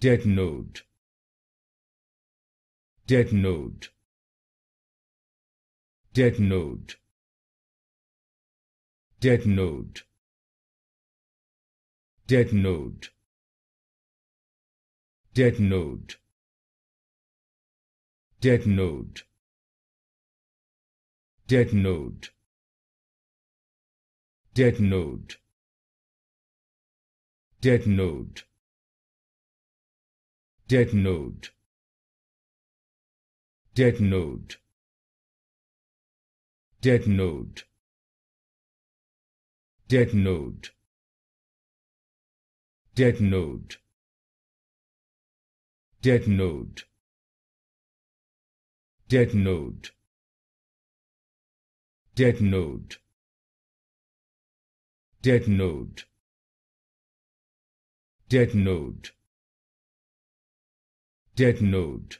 dead node dead node dead node dead node dead node dead node dead node dead node dead node dead node dead node dead node dead node dead node dead node dead node dead node dead node dead node dead node dead node